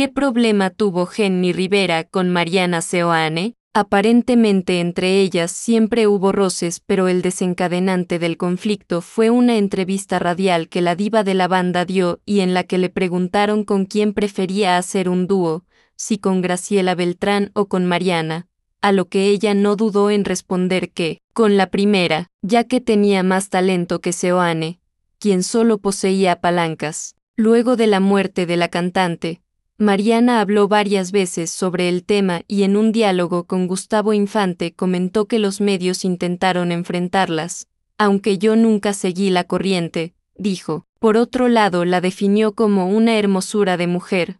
¿Qué problema tuvo Jenny Rivera con Mariana Seoane? Aparentemente entre ellas siempre hubo roces, pero el desencadenante del conflicto fue una entrevista radial que la diva de la banda dio y en la que le preguntaron con quién prefería hacer un dúo, si con Graciela Beltrán o con Mariana, a lo que ella no dudó en responder que, con la primera, ya que tenía más talento que Seoane, quien solo poseía palancas. Luego de la muerte de la cantante, Mariana habló varias veces sobre el tema y en un diálogo con Gustavo Infante comentó que los medios intentaron enfrentarlas, aunque yo nunca seguí la corriente, dijo. Por otro lado, la definió como una hermosura de mujer.